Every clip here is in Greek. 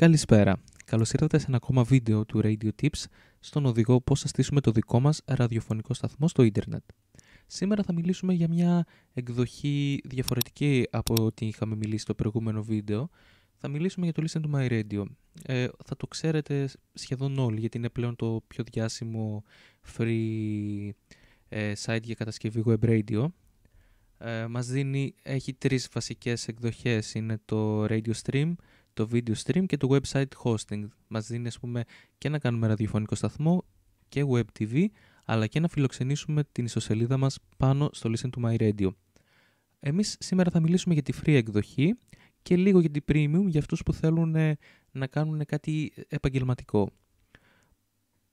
Καλησπέρα. Καλώς ήρθατε σε ένα ακόμα βίντεο του Radio Tips στον οδηγό Πώς θα στήσουμε το δικό μας ραδιοφωνικό σταθμό στο ίντερνετ. Σήμερα θα μιλήσουμε για μια εκδοχή διαφορετική από ό,τι είχαμε μιλήσει στο προηγούμενο βίντεο. Θα μιλήσουμε για το Listen to My Radio. Ε, θα το ξέρετε σχεδόν όλοι γιατί είναι πλέον το πιο διάσημο free ε, site για κατασκευή web radio. Ε, μας δίνει, έχει τρεις βασικές εκδοχές. Είναι το Radio Stream, το video stream και το website hosting. Μας δίνει ας πούμε και να κάνουμε ραδιοφωνικό σταθμό και web TV αλλά και να φιλοξενήσουμε την ιστοσελίδα μας πάνω στο Listen to My Radio. Εμείς σήμερα θα μιλήσουμε για τη free εκδοχή και λίγο για την premium για αυτούς που θέλουν ε, να κάνουν κάτι επαγγελματικό.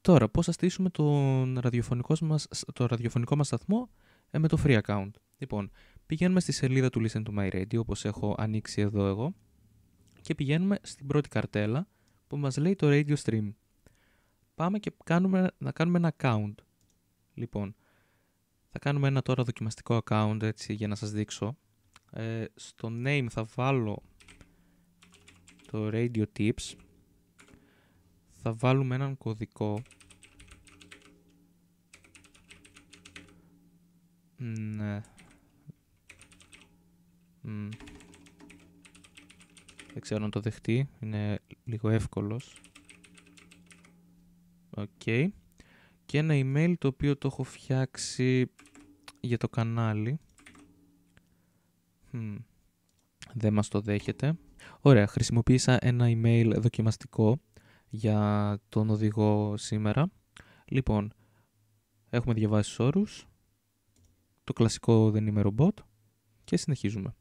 Τώρα, πώς θα στήσουμε τον ραδιοφωνικό μας, το ραδιοφωνικό μας σταθμό ε, με το free account. Λοιπόν, πηγαίνουμε στη σελίδα του Listen to My Radio, όπως έχω ανοίξει εδώ εγώ και πηγαίνουμε στην πρώτη καρτέλα που μας λέει το radio stream. Πάμε και κάνουμε, να κάνουμε ένα account. Λοιπόν, θα κάνουμε ένα τώρα δοκιμαστικό account έτσι για να σας δείξω. Ε, στο name θα βάλω το radio tips. Θα βάλουμε έναν κωδικό. Ναι. Mm. Δεν ξέρω το δεχτεί. Είναι λίγο εύκολος. Οκ. Και ένα email το οποίο το έχω φτιάξει για το κανάλι. Δεν μας το δέχεται. Ωραία, χρησιμοποίησα ένα email δοκιμαστικό για τον οδηγό σήμερα. Λοιπόν, έχουμε διαβάσει όρους. Το κλασικό δεν είμαι ρομπότ. Και συνεχίζουμε.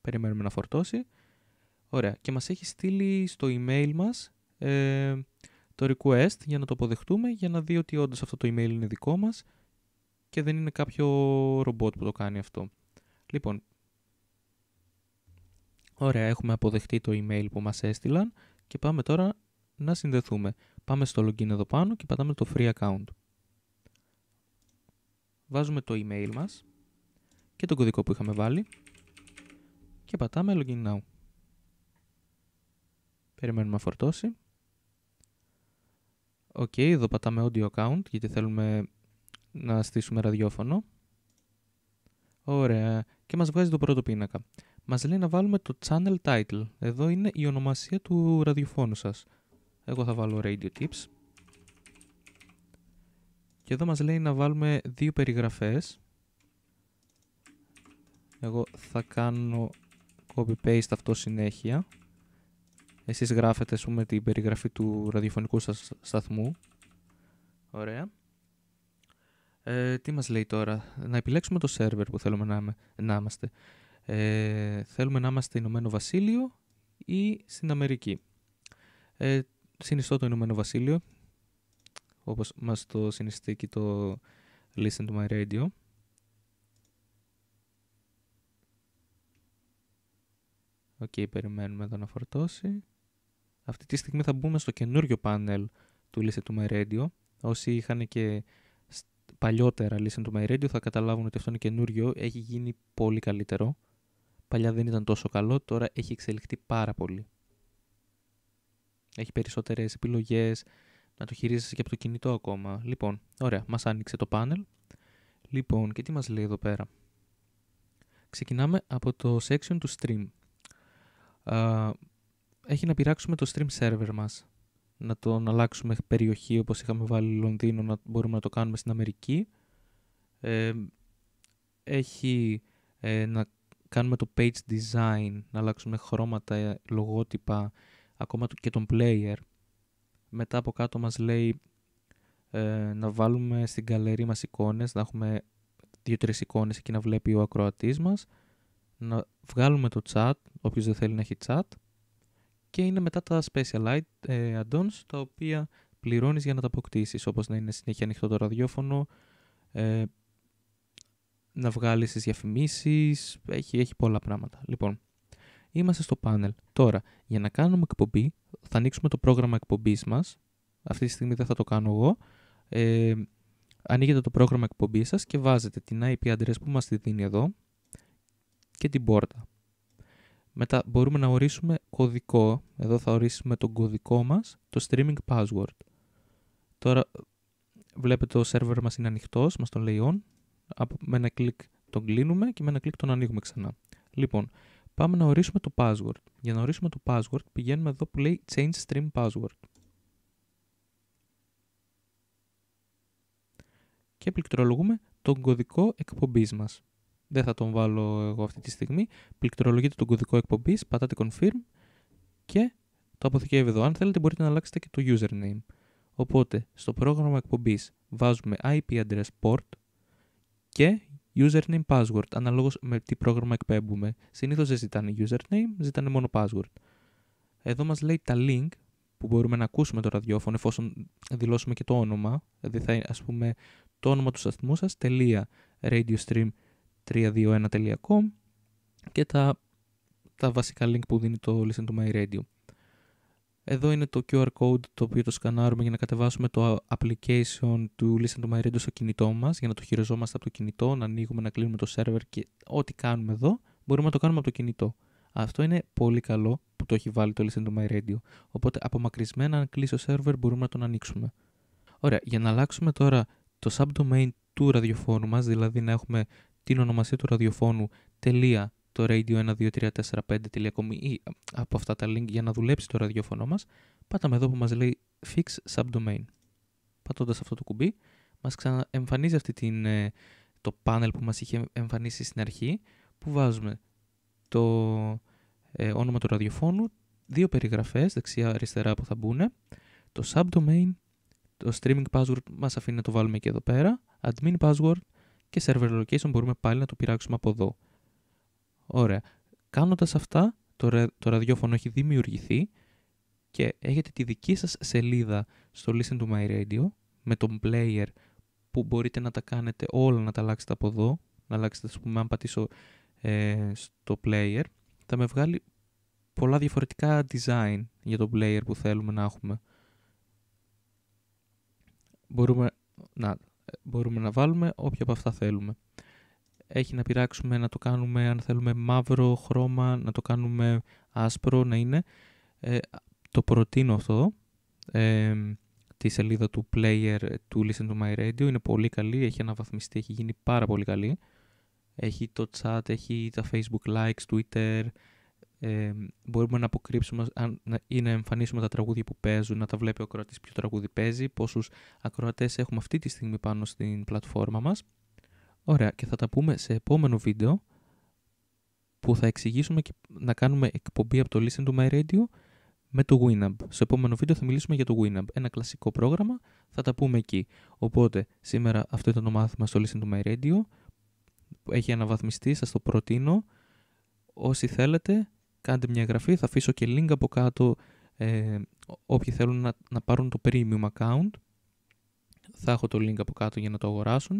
Περιμένουμε να φορτώσει. Ωραία. Και μας έχει στείλει στο email μας ε, το request για να το αποδεχτούμε, για να δει ότι όντως αυτό το email είναι δικό μας και δεν είναι κάποιο ρομπότ που το κάνει αυτό. Λοιπόν, ωραία, έχουμε αποδεχτεί το email που μας έστειλαν και πάμε τώρα να συνδεθούμε. Πάμε στο login εδώ πάνω και πατάμε το free account. Βάζουμε το email μας και τον κωδικό που είχαμε βάλει και πατάμε login now. Περιμένουμε να φορτώσει. Οκ, εδώ πατάμε audio account γιατί θέλουμε να στήσουμε ραδιόφωνο. Ωραία. Και μας βγάζει το πρώτο πίνακα. Μας λέει να βάλουμε το channel title. Εδώ είναι η ονομασία του ραδιοφώνου σας. Εγώ θα βάλω radio tips. Και εδώ μας λέει να βάλουμε δύο περιγραφές. Εγώ θα κάνω copy-paste αυτό συνέχεια. Εσείς γράφετε, ας την περιγραφή του ραδιοφωνικού σας σταθμού. Ωραία. Ε, τι μας λέει τώρα. Να επιλέξουμε το σερβερ που θέλουμε να, να είμαστε. Ε, θέλουμε να είμαστε Ηνωμένο Βασίλειο ή στην Αμερική. Ε, συνιστώ το Ηνωμένο Βασίλειο, όπως μας το συνιστεί και το Listen to My Radio. Οκ, okay, περιμένουμε εδώ να φορτώσει. Αυτή τη στιγμή θα μπούμε στο καινούριο πάνελ του Listen to My Radio. Όσοι είχαν και παλιότερα Listen to My Radio θα καταλάβουν ότι αυτό είναι καινούριο. Έχει γίνει πολύ καλύτερο. Παλιά δεν ήταν τόσο καλό, τώρα έχει εξελιχθεί πάρα πολύ. Έχει περισσότερες επιλογές, να το χειρίζεσαι και από το κινητό ακόμα. Λοιπόν, ωραία, μας άνοιξε το πάνελ. Λοιπόν, και τι μας λέει εδώ πέρα. Ξεκινάμε από το section του stream έχει να πειράξουμε το stream server μας. Να τον αλλάξουμε περιοχή όπως είχαμε βάλει Λονδίνο, να μπορούμε να το κάνουμε στην Αμερική. Ε, έχει ε, να κάνουμε το page design, να αλλάξουμε χρώματα, ε, λογότυπα, ακόμα και τον player. Μετά από κάτω μας λέει να βάλουμε στην καλερί μας εικόνες, να έχουμε δύο-τρεις εικόνες εκεί να βλέπει ο ακροατής μας. Να βγάλουμε το chat, όποιος δεν θέλει να έχει chat. Και είναι μετά τα special ε, add-ons, τα οποία πληρώνεις για να τα αποκτήσεις, όπως να είναι συνέχεια ανοιχτό το ραδιόφωνο, ε, να βγάλεις τις διαφημίσεις, έχει, έχει πολλά πράγματα. Λοιπόν, είμαστε στο panel. Τώρα, για να κάνουμε εκπομπή, θα ανοίξουμε το πρόγραμμα εκπομπής μας. Αυτή τη στιγμή δεν θα το κάνω εγώ. Ε, ανοίγετε το πρόγραμμα εκπομπής σας και βάζετε την IP address που μας τη δίνει εδώ και την πόρτα. Μετά μπορούμε να ορίσουμε κωδικό. Εδώ θα ορίσουμε τον κωδικό μας, το streaming password. Τώρα βλέπετε το σερβερ μας είναι ανοιχτός, μας τον λέει on. με ένα κλικ τον κλείνουμε και με ένα κλικ τον ανοίγουμε ξανά. Λοιπόν, πάμε να ορίσουμε το password. Για να ορίσουμε το password πηγαίνουμε εδώ που λέει change stream password. Και πληκτρολογούμε τον κωδικό εκπομπής μας δεν θα τον βάλω εγώ αυτή τη στιγμή. Πληκτρολογείτε τον κωδικό εκπομπής, πατάτε confirm και το αποθηκεύει εδώ. Αν θέλετε μπορείτε να αλλάξετε και το username. Οπότε στο πρόγραμμα εκπομπής βάζουμε IP address port και username password αναλόγως με τι πρόγραμμα εκπέμπουμε. Συνήθως δεν ζητάνε username, ζητάνε μόνο password. Εδώ μας λέει τα link που μπορούμε να ακούσουμε το ραδιόφωνο εφόσον δηλώσουμε και το όνομα, δηλαδή θα ας πούμε το όνομα του σταθμού σας, τελεία, 321.com και τα, τα βασικά link που δίνει το Listen to My Radio. Εδώ είναι το QR code το οποίο το σκανάρουμε για να κατεβάσουμε το application του Listen to My Radio στο κινητό μας για να το χειριζόμαστε από το κινητό, να ανοίγουμε, να κλείνουμε το server και ό,τι κάνουμε εδώ μπορούμε να το κάνουμε από το κινητό. Αυτό είναι πολύ καλό που το έχει βάλει το Listen to My Radio. Οπότε απομακρυσμένα αν κλείσει ο server μπορούμε να τον ανοίξουμε. Ωραία, για να αλλάξουμε τώρα το subdomain του ραδιοφώνου μας, δηλαδή να έχουμε την ονομασία του ραδιοφώνου τελεία το radio12345.com ή από αυτά τα link για να δουλέψει το ραδιόφωνο μας, πάταμε εδώ που μας λέει Fix Subdomain. Πατώντας αυτό το κουμπί, μας ξαναεμφανίζει αυτή την, ε, το panel που μας είχε εμφανίσει στην αρχή, που βάζουμε το ε, όνομα του ραδιοφώνου, δύο περιγραφές, δεξιά-αριστερά που θα μπουν, το subdomain, το streaming password μας αφήνει να το βάλουμε και εδώ πέρα, admin password, και server location μπορούμε πάλι να το πειράξουμε από εδώ. Ωραία. Κάνοντας αυτά, το, το ραδιόφωνο έχει δημιουργηθεί και έχετε τη δική σας σελίδα στο Listen to My Radio με τον player που μπορείτε να τα κάνετε όλα, να τα αλλάξετε από εδώ, να αλλάξετε, ας πούμε, αν πατήσω ε, στο player, θα με βγάλει πολλά διαφορετικά design για τον player που θέλουμε να έχουμε. Μπορούμε να μπορούμε να βάλουμε όποια από αυτά θέλουμε. Έχει να πειράξουμε να το κάνουμε αν θέλουμε μαύρο χρώμα, να το κάνουμε άσπρο να είναι. Ε, το προτείνω αυτό. τη σελίδα του player του Listen to My Radio. Είναι πολύ καλή, έχει αναβαθμιστεί, έχει γίνει πάρα πολύ καλή. Έχει το chat, έχει τα facebook likes, twitter, ε, μπορούμε να αποκρύψουμε αν, ή να εμφανίσουμε τα τραγούδια που παίζουν, να τα βλέπει ο ακροατής ποιο τραγούδι παίζει, πόσους ακροατές έχουμε αυτή τη στιγμή πάνω στην πλατφόρμα μας. Ωραία, και θα τα πούμε σε επόμενο βίντεο που θα εξηγήσουμε και να κάνουμε εκπομπή από το Listen to My Radio με το Winamp. Στο επόμενο βίντεο θα μιλήσουμε για το Winamp, ένα κλασικό πρόγραμμα, θα τα πούμε εκεί. Οπότε, σήμερα αυτό ήταν το μάθημα στο Listen to My Radio, έχει αναβαθμιστεί, σας το προτείνω. Όσοι θέλετε, κάντε μια εγγραφή, θα αφήσω και link από κάτω ε, όποιοι θέλουν να, να πάρουν το premium account. Θα έχω το link από κάτω για να το αγοράσουν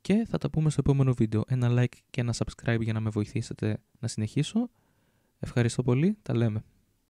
και θα τα πούμε στο επόμενο βίντεο. Ένα like και ένα subscribe για να με βοηθήσετε να συνεχίσω. Ευχαριστώ πολύ, τα λέμε.